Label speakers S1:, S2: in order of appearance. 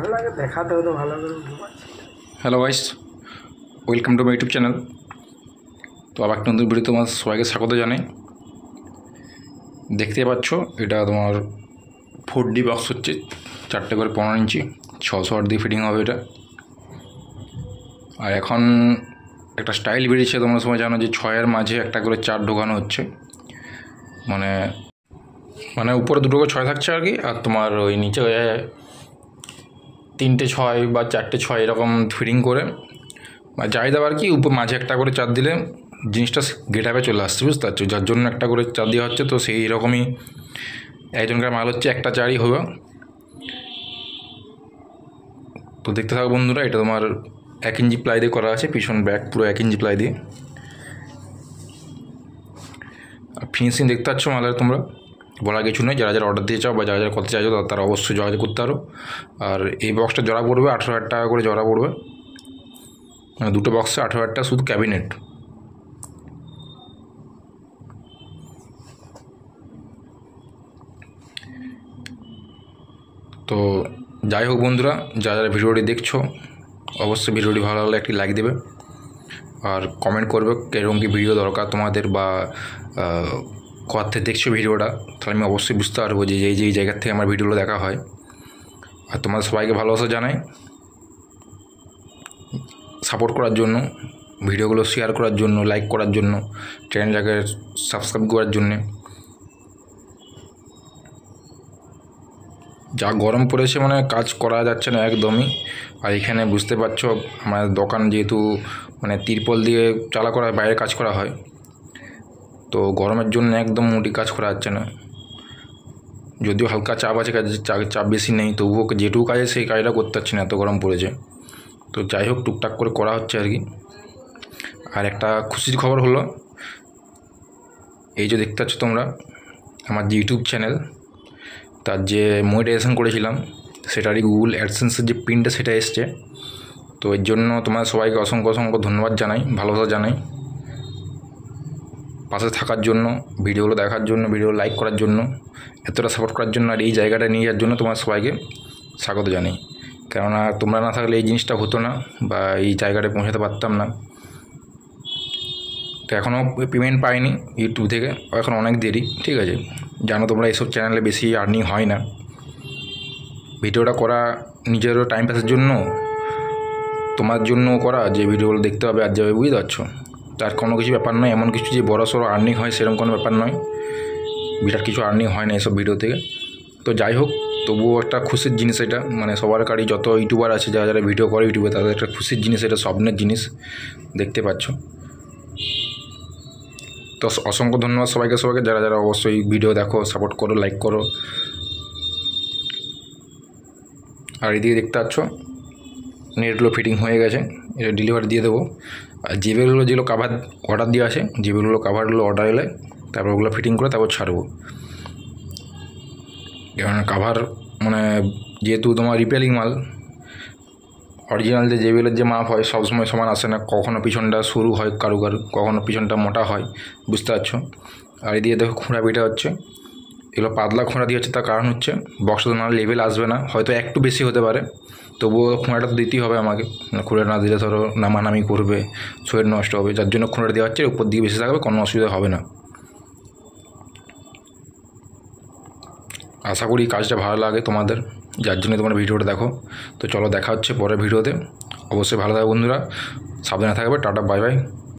S1: hello ভাইস welcome to my YouTube channel তো আবার একটা নতুন ভিডিও তোমার সবাইকে স্বাগত জানাই দেখতে পাচ্ছ এটা তোমার ফোর ডি বক্স হচ্ছে চারটে করে পনেরো ইঞ্চি ছশো আট দিয়ে ফিটিং হবে এটা আর এখন একটা স্টাইল বেরিয়েছে তোমরা সময় জানো যে ছয়ের মাঝে একটা করে চার ঢোকানো হচ্ছে মানে মানে উপরে দুটো করে ছয় থাকছে আর কি আর তোমার ওই নিচে তিনটে ছয় বা চারটে ছয় এরকম ফিডিং করে যাই দেওয়ার কি উপর মাঝে একটা করে চার দিলে জিনিসটা গেট আপে চলে আসছে বুঝতে পারছো যার জন্য একটা করে চার দেওয়া হচ্ছে তো সেই রকমই একজনকার মাল হচ্ছে একটা চারই হবে তো দেখতে থাকো বন্ধুরা এটা তোমার এক ইঞ্চি প্লাই দিয়ে করা আছে পিছন ব্যাক পুরো এক ইঞ্চি প্লাই দিয়ে ফিনিশিং দেখতে পাচ্ছ মালের তোমরা বলা কিছু নেই যারা যারা অর্ডার দিয়ে চাও বা যারা যারা করতে চাইছো তারা অবশ্যই যোগাযোগ করতে পারো আর এই বক্সটা জড়া পড়বে আঠেরো হাজার টাকা করে জড়া পড়বে মানে দুটো বক্সে আঠেরো হাজার টাকা শুধু ক্যাবিনেট তো যাই হোক বন্ধুরা যারা যারা ভিডিওটি দেখছো অবশ্যই ভিডিওটি ভালো লাগলে একটি লাইক দেবে আর কমেন্ট করবে কীরকম কী ভিডিও দরকার তোমাদের বা কথা দেখছো ভিডিওটা তাহলে আমি অবশ্যই বুঝতে পারবো যে এই যে এই জায়গার থেকে আমার ভিডিওগুলো দেখা হয় আর তোমাদের সবাইকে ভালোবাসা জানাই সাপোর্ট করার জন্য ভিডিওগুলো শেয়ার করার জন্য লাইক করার জন্য চ্যানেলটাকে সাবস্ক্রাইব করার জন্যে যা গরম পড়েছে মানে কাজ করা যাচ্ছে না একদমই আর এখানে বুঝতে পারছো আমার মানে দোকান যেহেতু মানে তিরপল দিয়ে চালা করা বাইরে কাজ করা হয় তো গরমের জন্য একদম মোটি কাজ করা যাচ্ছে না যদিও হালকা চাপ আছে কাজ চাপ বেশি নেই তবুও যেটুকু কাজে সেই কাজটা করতে পারছি না এত গরম পড়েছে তো যাই হোক টুকটাক করে করা হচ্ছে আর কি আর একটা খুশির খবর হলো এই যে দেখতে পাচ্ছ তোমরা আমার যে ইউটিউব চ্যানেল তার যে মনিটাইজেশন করেছিলাম সেটারই গুগল অ্যাডসেন্সের যে পিনটা সেটা এসছে তো এর জন্য তোমার সবাইকে অসংখ্য অসংখ্য ধন্যবাদ জানাই ভালোবাসা জানাই পাশে থাকার জন্য ভিডিওগুলো দেখার জন্য ভিডিও লাইক করার জন্য এতটা সাপোর্ট করার জন্য আর এই জায়গাটা নিয়ে যাওয়ার জন্য তোমার সবাইকে স্বাগত জানাই কেননা তোমরা না থাকলে এই জিনিসটা হতো না বা এই জায়গাটা পৌঁছাতে পারতাম না তো এখনও পেমেন্ট পাইনি ইউটিউব থেকে এখন অনেক দেরি ঠিক আছে জানো তোমরা এসব চ্যানেলে বেশি আর্নিং হয় না ভিডিওটা করা নিজেরও টাইম পাসের জন্য তোমার জন্য করা যে ভিডিওগুলো দেখতে হবে আর যাবে বুঝতে পারছো তার কোনো কিছু ব্যাপার নয় এমন কিছু যে বড়ো সড়ো আর্নিং হয় সেরকম কোনো ব্যাপার নয় বিরাট কিছু আর্নিং হয় না এসব ভিডিও থেকে তো যাই হোক তবুও একটা খুশির জিনিস এটা মানে সবার কারি যত ইউটিউবার আছে যারা যারা ভিডিও করে ইউটিউবে তাদের একটা খুশির জিনিস এটা স্বপ্নের জিনিস দেখতে পাচ্ছ তো অসংখ্য ধন্যবাদ সবাইকে সবাইকে যারা যারা অবশ্যই ভিডিও দেখো সাপোর্ট করো লাইক করো আর এদিকে দেখতে পাচ্ছ নেটগুলো ফিটিং হয়ে গেছে ডেলিভারি দিয়ে দেবো আর যে বেলগুলো যেগুলো কাভার অর্ডার দেওয়া আছে যে বেলগুলো কাভারগুলো অর্ডার এলে তারপর ওগুলো ফিটিং করে তারপর ছাড়বো কেননা কাভার মানে যেহেতু তোমার রিপেয়ারিং মাল অরিজিনাল যে জেবেলের যে মাপ হয় সবসময় সমান আসে না কখনও পিছনটা সরু হয় কারু কারু কখনও পিছনটা মোটা হয় বুঝতে পারছো আর এদিকে দেখো খোঁড়া পিঠা হচ্ছে এগুলো পাতলা খোঁড়া দিয়ে হচ্ছে তার কারণ হচ্ছে বক্সটা না লেভেল আসবে না হয়তো একটু বেশি হতে পারে তবুও খোঁড়াটা তো দিতেই হবে আমাকে মানে খোঁড়া না দিলে ধরো নামানামি করবে শরীর নষ্ট হবে যার জন্য খোঁড়া দেওয়া হচ্ছে উপর দিকে বেশি থাকবে কোনো অসুবিধা হবে না আশা করি কাজটা ভালো লাগে তোমাদের যার জন্য তোমরা ভিডিওটা দেখো তো চলো দেখা হচ্ছে পরের ভিডিওতে অবশ্যই ভালো থাকবে বন্ধুরা সাবধানে থাকবে টাটা বাই বাই